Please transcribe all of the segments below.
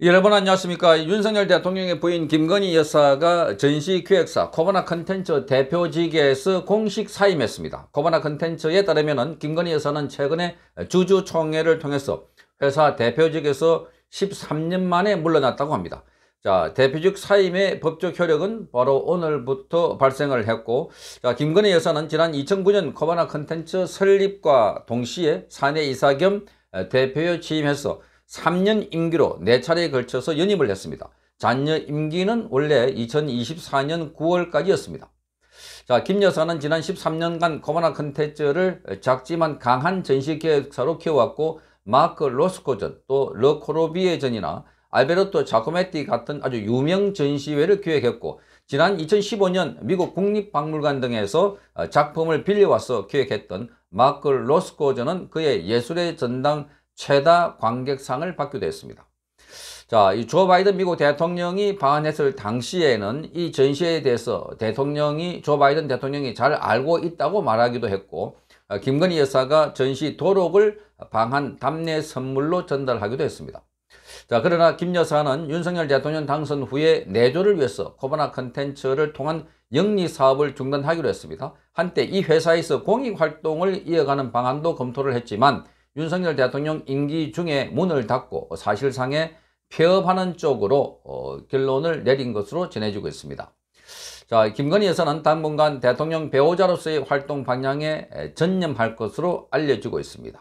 여러분 안녕하십니까 윤석열 대통령의 부인 김건희 여사가 전시기획사 코바나 컨텐츠 대표직에서 공식 사임했습니다. 코바나 컨텐츠에 따르면 김건희 여사는 최근에 주주총회를 통해서 회사 대표직에서 13년 만에 물러났다고 합니다. 자 대표직 사임의 법적 효력은 바로 오늘부터 발생을 했고 자 김건희 여사는 지난 2009년 코바나 컨텐츠 설립과 동시에 사내 이사 겸 대표 취임해서 3년 임기로 4차례에 걸쳐서 연임을 했습니다. 잔여 임기는 원래 2024년 9월까지였습니다. 자, 김 여사는 지난 13년간 코로나 컨텐츠를 작지만 강한 전시계획사로 키워왔고 마크 로스코전, 또 러코로비에전이나 알베르토 자코메티 같은 아주 유명 전시회를 기획했고 지난 2015년 미국 국립박물관 등에서 작품을 빌려와서 기획했던 마크 로스코전은 그의 예술의 전당 최다 관객상을 받기도 했습니다. 자, 이조 바이든 미국 대통령이 방한했을 당시에는 이전시에 대해서 대통령이 조 바이든 대통령이 잘 알고 있다고 말하기도 했고 어, 김건희 여사가 전시 도록을 방한 답례 선물로 전달하기도 했습니다. 자, 그러나 김 여사는 윤석열 대통령 당선 후에 내조를 위해서 코바나 컨텐츠를 통한 영리 사업을 중단하기로 했습니다. 한때 이 회사에서 공익 활동을 이어가는 방안도 검토를 했지만 윤석열 대통령 임기 중에 문을 닫고 사실상의 폐업하는 쪽으로 어, 결론을 내린 것으로 전해지고 있습니다. 자, 김건희 여사는 당분간 대통령 배우자로서의 활동 방향에 전념할 것으로 알려지고 있습니다.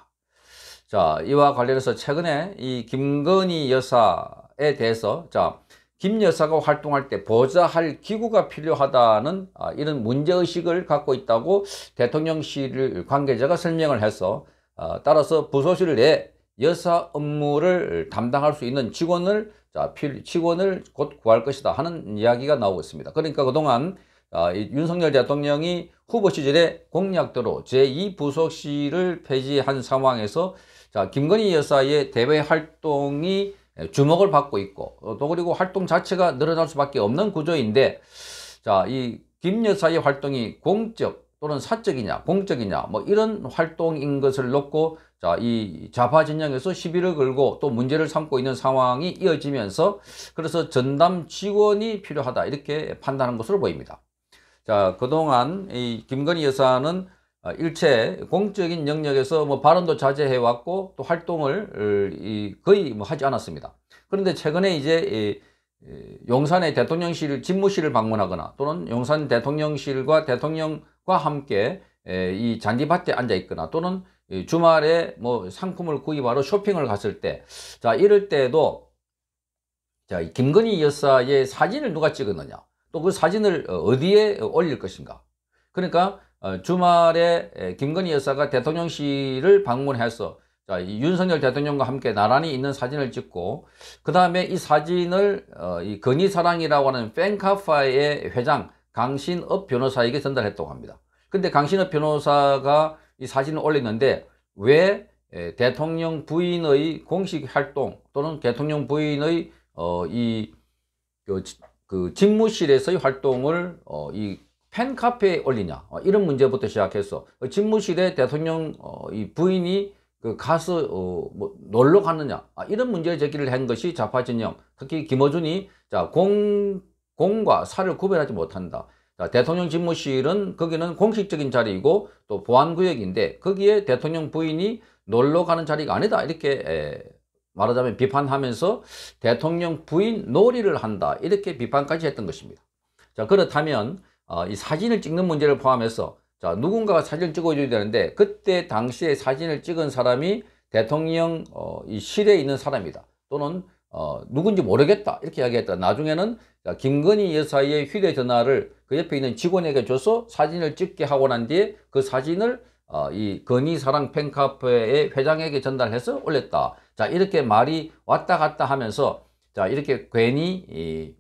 자, 이와 관련해서 최근에 이 김건희 여사에 대해서 자, 김 여사가 활동할 때 보좌할 기구가 필요하다는 아, 이런 문제의식을 갖고 있다고 대통령실 관계자가 설명을 해서 어, 따라서 부서실 내 여사 업무를 담당할 수 있는 직원을 자, 필, 직원을 곧 구할 것이다 하는 이야기가 나오고 있습니다. 그러니까 그동안 아, 이 윤석열 대통령이 후보 시절에 공약대로 제2부속실을 폐지한 상황에서 자, 김건희 여사의 대외 활동이 주목을 받고 있고 어, 또 그리고 활동 자체가 늘어날 수밖에 없는 구조인데 자, 이 김 여사의 활동이 공적 또는 사적이냐 공적이냐 뭐 이런 활동인 것을 놓고 자이 좌파 진영에서 시비를 걸고 또 문제를 삼고 있는 상황이 이어지면서 그래서 전담 직원이 필요하다 이렇게 판단한 것으로 보입니다. 자 그동안 이 김건희 여사는 어, 일체 공적인 영역에서 뭐 발언도 자제해 왔고 또 활동을 어, 거의 뭐 하지 않았습니다. 그런데 최근에 이제 이 용산의 대통령실 집무실을 방문하거나 또는 용산 대통령실과 대통령 함께 이 잔디밭에 앉아 있거나 또는 주말에 뭐 상품을 구입하러 쇼핑을 갔을 때자 이럴 때도 자 김건희 여사의 사진을 누가 찍었느냐 또 그 사진을 어, 어디에 올릴 것인가 그러니까 어, 주말에 김건희 여사가 대통령실을 방문해서 자, 윤석열 대통령과 함께 나란히 있는 사진을 찍고 그 다음에 이 사진을 어, 이 건희사랑이라고 하는 팬카파의 회장 강신업 변호사에게 전달했다고 합니다. 근데 강신업 변호사가 이 사진을 올렸는데 왜 대통령 부인의 공식 활동 또는 대통령 부인의 어, 이 그, 그 집무실에서의 활동을 어, 이 팬카페에 올리냐 어, 이런 문제부터 시작해서 그 집무실에 대통령 어, 이 부인이 그 가서 어, 뭐 놀러 갔느냐 아, 이런 문제 제기를 한 것이 좌파 진영 특히 김어준이 자공 공과 사를 구별하지 못한다. 자, 대통령 집무실은 거기는 공식적인 자리이고 또 보안구역인데 거기에 대통령 부인이 놀러 가는 자리가 아니다. 이렇게 에, 말하자면 비판하면서 대통령 부인 놀이를 한다. 이렇게 비판까지 했던 것입니다. 자, 그렇다면 어, 이 사진을 찍는 문제를 포함해서 자, 누군가가 사진을 찍어줘야 되는데 그때 당시에 사진을 찍은 사람이 대통령 어, 이 실에 있는 사람이다. 또는 어, 누군지 모르겠다 이렇게 이야기했다 나중에는 김건희 여사의 휴대전화를 그 옆에 있는 직원에게 줘서 사진을 찍게 하고 난 뒤에 그 사진을 어, 이 건희사랑 팬카페의 회장에게 전달해서 올렸다 자 이렇게 말이 왔다 갔다 하면서 자 이렇게 괜히 이,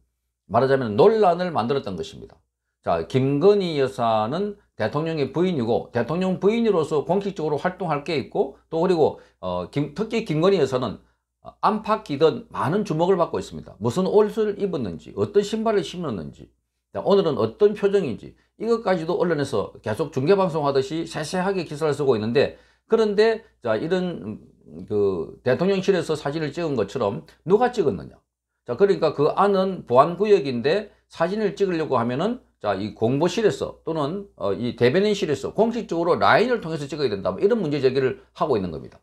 말하자면 논란을 만들었던 것입니다 자 김건희 여사는 대통령의 부인이고 대통령 부인으로서 공식적으로 활동할 게 있고 또 그리고 어, 김, 특히 김건희 여사는 안팎이든 많은 주목을 받고 있습니다. 무슨 옷을 입었는지, 어떤 신발을 신었는지, 오늘은 어떤 표정인지 이것까지도 언론에서 계속 중계방송하듯이 세세하게 기사를 쓰고 있는데 그런데 자 이런 그 대통령실에서 사진을 찍은 것처럼 누가 찍었느냐 자 그러니까 그 안은 보안구역인데 사진을 찍으려고 하면은 자이 공보실에서 또는 어, 이 대변인실에서 공식적으로 라인을 통해서 찍어야 된다 뭐 이런 문제 제기를 하고 있는 겁니다.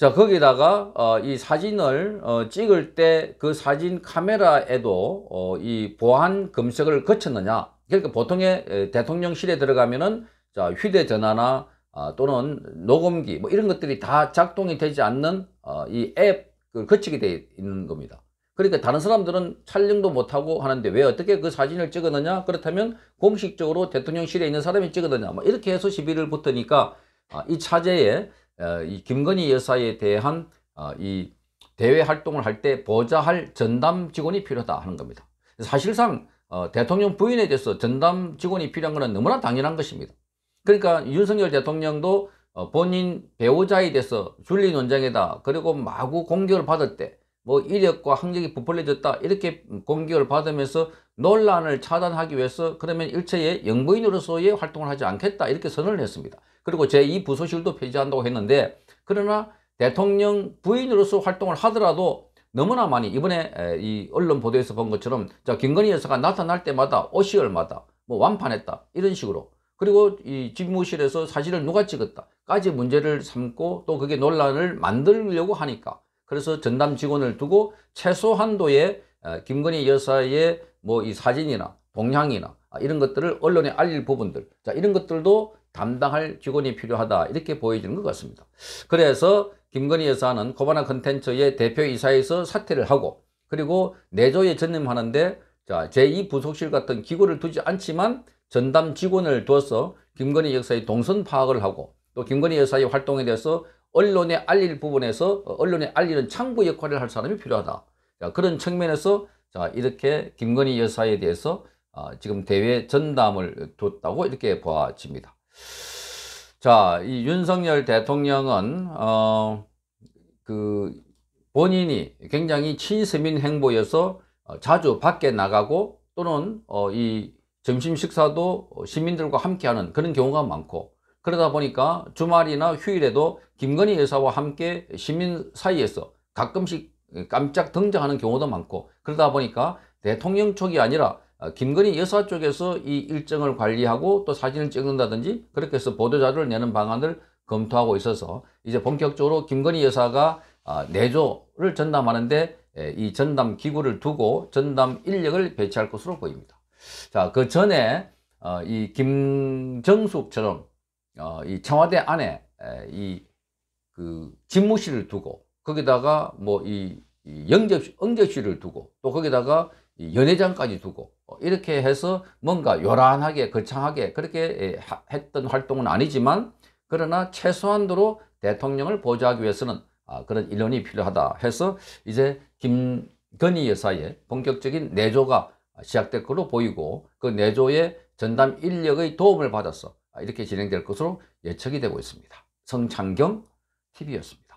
자 거기다가 어, 이 사진을 어, 찍을 때 그 사진 카메라에도 어, 이 보안 검색을 거쳤느냐 그러니까 보통의 대통령실에 들어가면은 휴대전화나 어, 또는 녹음기 뭐 이런 것들이 다 작동이 되지 않는 어, 이 앱을 거치게 돼 있는 겁니다 그러니까 다른 사람들은 촬영도 못하고 하는데 왜 어떻게 그 사진을 찍었느냐 그렇다면 공식적으로 대통령실에 있는 사람이 찍었느냐 뭐 이렇게 해서 시비를 붙으니까 아, 이 차제에 어, 이 김건희 여사에 대한 어, 이 대외 활동을 할 때 보좌할 전담 직원이 필요하다 하는 겁니다. 사실상 어, 대통령 부인에 대해서 전담 직원이 필요한 것은 너무나 당연한 것입니다. 그러니까 윤석열 대통령도 본인 배우자에 대해서 줄리 논쟁이다 그리고 마구 공격을 받을 때뭐 이력과 학력이 부풀려졌다 이렇게 공격을 받으면서 논란을 차단하기 위해서 그러면 일체의 영부인으로서의 활동을 하지 않겠다 이렇게 선언을 했습니다. 그리고 제2부서실도 폐지한다고 했는데 그러나 대통령 부인으로서 활동을 하더라도 너무나 많이 이번에 이 언론 보도에서 본 것처럼 자 김건희 여사가 나타날 때마다 오시월마다뭐 완판했다 이런 식으로 그리고 이 집무실에서 사실을 누가 찍었다 까지 문제를 삼고 또 그게 논란을 만들려고 하니까 그래서 전담 직원을 두고 최소한도의 김건희 여사의 뭐이 사진이나 동향이나 아, 이런 것들을 언론에 알릴 부분들 자 이런 것들도 담당할 직원이 필요하다 이렇게 보여지는 것 같습니다. 그래서 김건희 여사는 코바나 컨텐츠의 대표이사에서 사퇴를 하고 그리고 내조에 전념하는데 자 제2부속실 같은 기구를 두지 않지만 전담 직원을 두어서 김건희 역사의 동선 파악을 하고 또 김건희 여사의 활동에 대해서 언론에 알릴 부분에서 어, 언론에 알리는 창구 역할을 할 사람이 필요하다. 자, 그런 측면에서 자, 이렇게 김건희 여사에 대해서 아, 지금 대외 전담을 뒀다고 이렇게 보아집니다. 자, 이 윤석열 대통령은, 어, 그, 본인이 굉장히 친서민 행보여서 어, 자주 밖에 나가고 또는 어, 이 점심 식사도 시민들과 함께하는 그런 경우가 많고 그러다 보니까 주말이나 휴일에도 김건희 여사와 함께 시민 사이에서 가끔씩 어, 깜짝 등장하는 경우도 많고 그러다 보니까 대통령 쪽이 아니라 어, 김건희 여사 쪽에서 이 일정을 관리하고 또 사진을 찍는다든지 그렇게 해서 보도자료를 내는 방안을 검토하고 있어서 이제 본격적으로 김건희 여사가 어, 내조를 전담하는데 예, 이 전담 기구를 두고 전담 인력을 배치할 것으로 보입니다. 자, 그 전에 이 김정숙처럼 이 청와대 안에 이 그 집무실을 두고 거기다가 뭐 이 영접 응접실을 두고 또 거기다가 연회장까지 두고 어, 이렇게 해서 뭔가 요란하게 거창하게 그렇게 했던 활동은 아니지만 그러나 최소한도로 대통령을 보좌하기 위해서는 아, 그런 인론이 필요하다 해서 이제 김건희 여사의 본격적인 내조가 시작될 것으로 보이고 그 내조에 전담 인력의 도움을 받아서 이렇게 진행될 것으로 예측이 되고 있습니다. 성창경 TV였습니다.